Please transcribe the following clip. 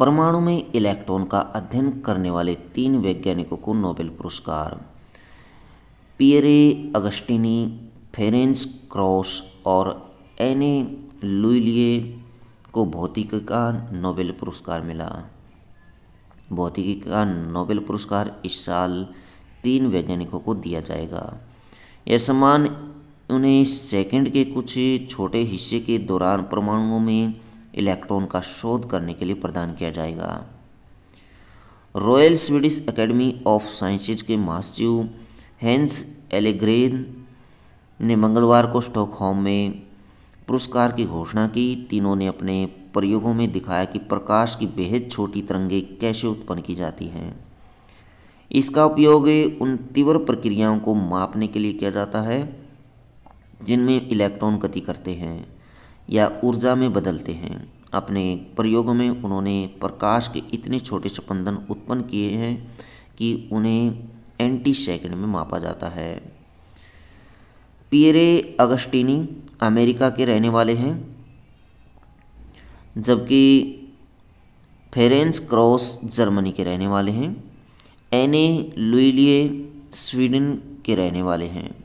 परमाणु में इलेक्ट्रॉन का अध्ययन करने वाले तीन वैज्ञानिकों को नोबेल पुरस्कार पियरे अगस्टिनी फेरेंस क्रॉस और एने लुइलिए को भौतिकी का नोबेल पुरस्कार मिला भौतिकी का नोबेल पुरस्कार इस साल तीन वैज्ञानिकों को दिया जाएगा यह सम्मान उन्हें सेकंड के कुछ छोटे हिस्से के दौरान परमाणुओं में इलेक्ट्रॉन का शोध करने के लिए प्रदान किया जाएगा Royal Swedish Academy of Sciences के महासचिव हैंस एलेग्रेन ने मंगलवार को स्टॉकहोम में पुरस्कार की घोषणा की तीनों ने अपने प्रयोगों में दिखाया कि प्रकाश की बेहद छोटी तरंगे कैसे उत्पन्न की जाती हैं इसका उपयोग उन तीव्र प्रक्रियाओं को मापने के लिए किया जाता है जिनमें इलेक्ट्रॉन गति करते हैं या ऊर्जा में बदलते हैं अपने प्रयोगों में उन्होंने प्रकाश के इतने छोटे स्पंदन उत्पन्न किए हैं कि उन्हें एंटी सेकेंड में मापा जाता है पियरे अगस्टिनी अमेरिका के रहने वाले हैं जबकि फेरेंस क्रॉस जर्मनी के रहने वाले हैं एने लुइलिए स्वीडन के रहने वाले हैं